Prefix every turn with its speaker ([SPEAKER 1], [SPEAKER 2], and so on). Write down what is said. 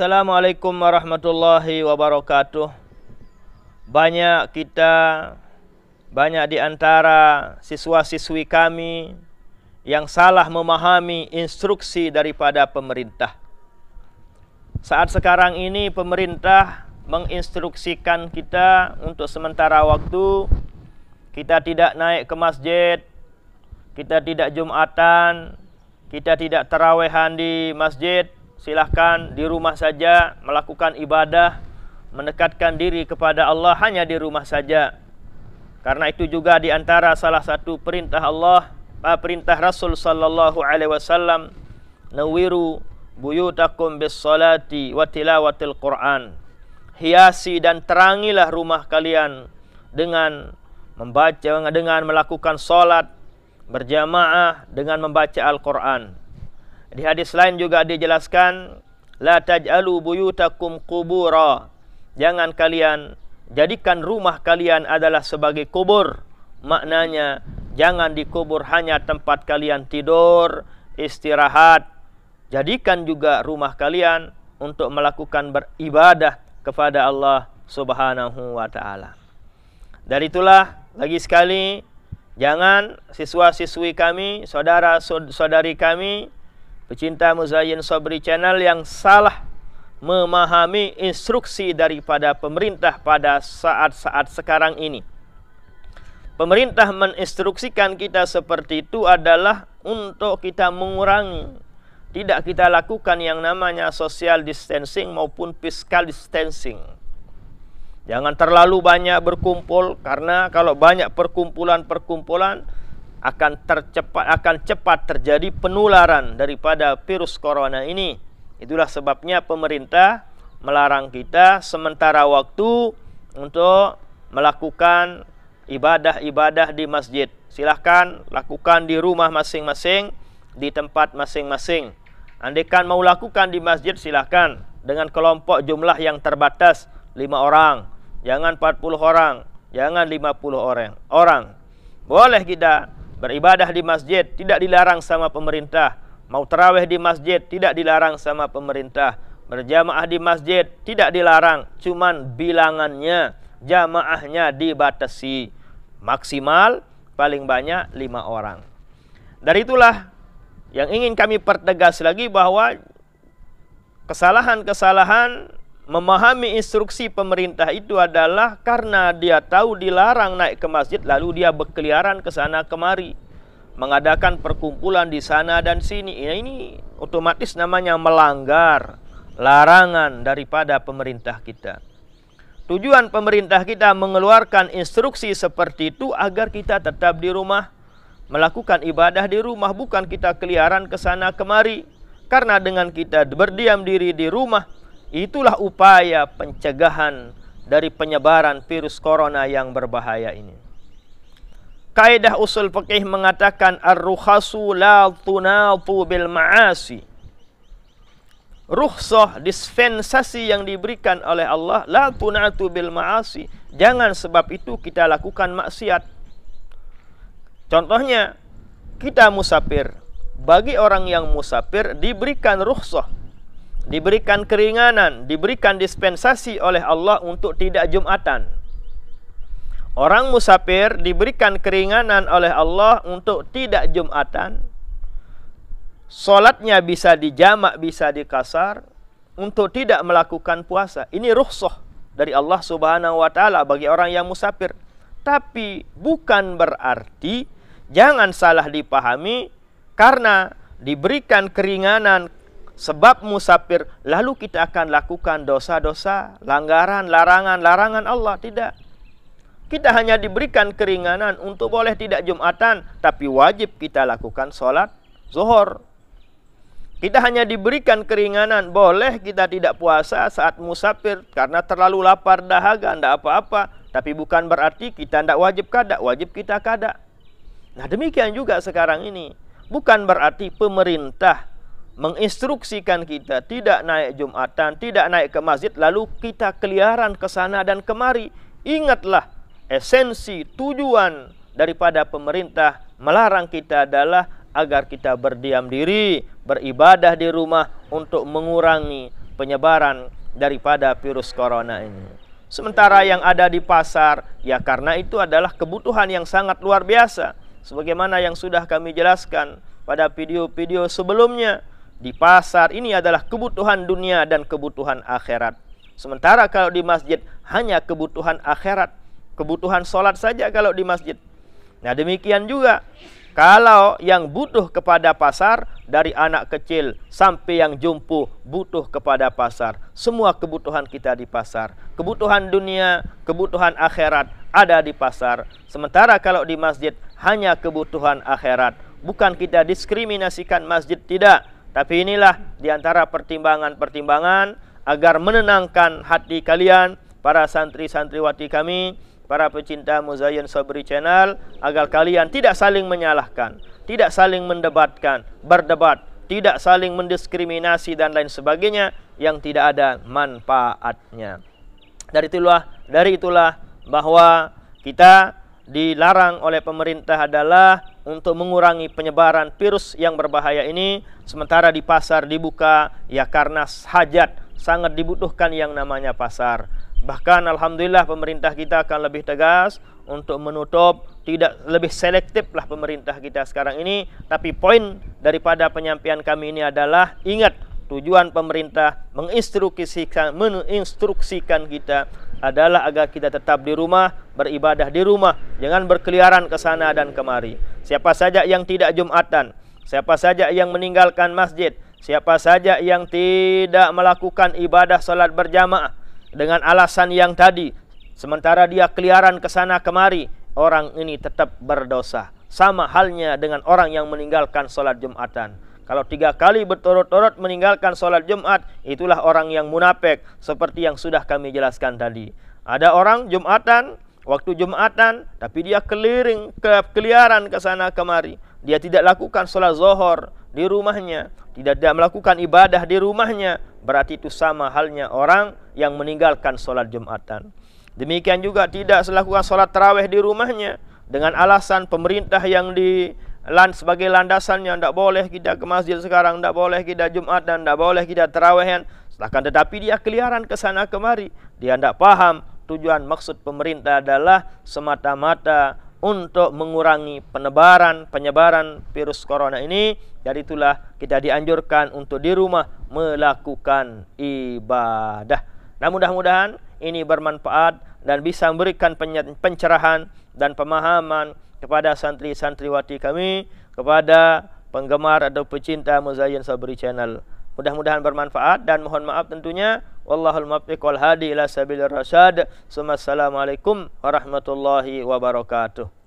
[SPEAKER 1] Assalamualaikum warahmatullahi wabarakatuh. Banyak kita, banyak di antara siswa-siswi kami yang salah memahami instruksi daripada pemerintah. Saat sekarang ini pemerintah menginstruksikan kita untuk sementara waktu kita tidak naik ke masjid, kita tidak jumatan, kita tidak terawehan di masjid, silahkan di rumah saja melakukan ibadah, mendekatkan diri kepada Allah hanya di rumah saja. Karena itu juga di antara salah satu perintah Allah, ah, perintah Rasul sallallahu alaihi wasallam, nawiru buyutakum bis salati wa tilawatil Quran. Hiasi dan terangilah rumah kalian dengan membaca dengan melakukan salat berjamaah dengan membaca Al-Qur'an. Di hadis lain juga dijelaskan la taj'alu buyutakum qubura. Jangan kalian jadikan rumah kalian adalah sebagai kubur. Maknanya jangan dikubur hanya tempat kalian tidur, istirahat. Jadikan juga rumah kalian untuk melakukan beribadah kepada Allah Subhanahu wa taala. Dari itulah lagi sekali jangan siswa-siswi kami, saudara-saudari kami pecinta Muzayyin Sobri Channel yang salah memahami instruksi daripada pemerintah pada saat-saat sekarang ini. Pemerintah menginstruksikan kita seperti itu adalah untuk kita mengurangi tidak kita lakukan yang namanya social distancing maupun fiscal distancing. Jangan terlalu banyak berkumpul karena kalau banyak perkumpulan-perkumpulan akan tercepat akan cepat terjadi penularan daripada virus corona ini. Itulah sebabnya pemerintah melarang kita sementara waktu untuk melakukan ibadah-ibadah di masjid. Silahkan lakukan di rumah masing-masing, di tempat masing-masing. Andaikan mau lakukan di masjid silahkan dengan kelompok jumlah yang terbatas lima orang, jangan 40 orang, jangan 50 orang. Orang boleh kita beribadah di masjid tidak dilarang sama pemerintah, mau terawih di masjid tidak dilarang sama pemerintah, berjamaah di masjid tidak dilarang, cuman bilangannya, jamaahnya dibatasi maksimal paling banyak lima orang. Dari itulah yang ingin kami pertegas lagi bahwa kesalahan-kesalahan memahami instruksi pemerintah itu adalah karena dia tahu dilarang naik ke masjid lalu dia berkeliaran ke sana kemari mengadakan perkumpulan di sana dan sini ya ini otomatis namanya melanggar larangan daripada pemerintah kita tujuan pemerintah kita mengeluarkan instruksi seperti itu agar kita tetap di rumah melakukan ibadah di rumah bukan kita keliaran ke sana kemari karena dengan kita berdiam diri di rumah Itulah upaya pencegahan dari penyebaran virus corona yang berbahaya ini. Kaidah usul fikih mengatakan ar-rukhasu la tunatu bil ma'asi. Ruhsah dispensasi yang diberikan oleh Allah la tunatu bil ma'asi. Jangan sebab itu kita lakukan maksiat. Contohnya kita musafir. Bagi orang yang musafir diberikan ruhsah diberikan keringanan, diberikan dispensasi oleh Allah untuk tidak Jumatan. Orang musafir diberikan keringanan oleh Allah untuk tidak Jumatan. Solatnya bisa dijamak, bisa dikasar untuk tidak melakukan puasa. Ini rukhsah dari Allah Subhanahu wa taala bagi orang yang musafir. Tapi bukan berarti jangan salah dipahami karena diberikan keringanan sebab musafir lalu kita akan lakukan dosa-dosa, langgaran, larangan-larangan Allah. Tidak. Kita hanya diberikan keringanan untuk boleh tidak Jumatan, tapi wajib kita lakukan sholat zuhur. Kita hanya diberikan keringanan, boleh kita tidak puasa saat musafir karena terlalu lapar dahaga, tidak apa-apa. Tapi bukan berarti kita tidak wajib kada, wajib kita kada. Nah demikian juga sekarang ini. Bukan berarti pemerintah menginstruksikan kita tidak naik Jumatan, tidak naik ke masjid, lalu kita keliaran ke sana dan kemari. Ingatlah, esensi tujuan daripada pemerintah melarang kita adalah agar kita berdiam diri, beribadah di rumah untuk mengurangi penyebaran daripada virus corona ini. Sementara yang ada di pasar, ya karena itu adalah kebutuhan yang sangat luar biasa. Sebagaimana yang sudah kami jelaskan pada video-video sebelumnya, di pasar ini adalah kebutuhan dunia dan kebutuhan akhirat. Sementara kalau di masjid hanya kebutuhan akhirat, kebutuhan sholat saja kalau di masjid. Nah demikian juga kalau yang butuh kepada pasar dari anak kecil sampai yang jumpu butuh kepada pasar. Semua kebutuhan kita di pasar. Kebutuhan dunia, kebutuhan akhirat ada di pasar. Sementara kalau di masjid hanya kebutuhan akhirat. Bukan kita diskriminasikan masjid tidak, tapi inilah di antara pertimbangan-pertimbangan agar menenangkan hati kalian, para santri-santriwati kami, para pecinta Muzayyan Sabri Channel, agar kalian tidak saling menyalahkan, tidak saling mendebatkan, berdebat, tidak saling mendiskriminasi dan lain sebagainya yang tidak ada manfaatnya. Dari itulah, dari itulah bahwa kita dilarang oleh pemerintah adalah untuk mengurangi penyebaran virus yang berbahaya ini sementara di pasar dibuka ya karena hajat sangat dibutuhkan yang namanya pasar. Bahkan alhamdulillah pemerintah kita akan lebih tegas untuk menutup tidak lebih selektif lah pemerintah kita sekarang ini tapi poin daripada penyampaian kami ini adalah ingat tujuan pemerintah menginstruksikan menginstruksikan kita adalah agar kita tetap di rumah beribadah di rumah jangan berkeliaran ke sana dan kemari Siapa saja yang tidak Jumatan, siapa saja yang meninggalkan masjid, siapa saja yang tidak melakukan ibadah salat berjamaah dengan alasan yang tadi, sementara dia keliaran ke sana kemari, orang ini tetap berdosa. Sama halnya dengan orang yang meninggalkan salat Jumatan. Kalau tiga kali berturut-turut meninggalkan sholat Jumat, itulah orang yang munafik, seperti yang sudah kami jelaskan tadi. Ada orang Jumatan, waktu Jumatan, tapi dia keliling ke keliaran ke sana kemari. Dia tidak lakukan sholat zohor di rumahnya, tidak, tidak melakukan ibadah di rumahnya. Berarti itu sama halnya orang yang meninggalkan sholat Jumatan. Demikian juga tidak melakukan sholat terawih di rumahnya dengan alasan pemerintah yang di lan sebagai landasannya tidak boleh kita ke masjid sekarang tidak boleh kita Jumat dan tidak boleh kita terawih akan tetapi dia keliaran ke sana kemari dia tidak paham tujuan maksud pemerintah adalah semata-mata untuk mengurangi penebaran penyebaran virus corona ini dari itulah kita dianjurkan untuk di rumah melakukan ibadah. Nah mudah-mudahan ini bermanfaat dan bisa memberikan pencerahan dan pemahaman kepada santri-santriwati kami, kepada penggemar atau pecinta Muzayyan Sabri Channel. Mudah-mudahan bermanfaat dan mohon maaf tentunya wallahul muwaffiq wal hadi ila sabilir rasyad. Assalamualaikum warahmatullahi wabarakatuh.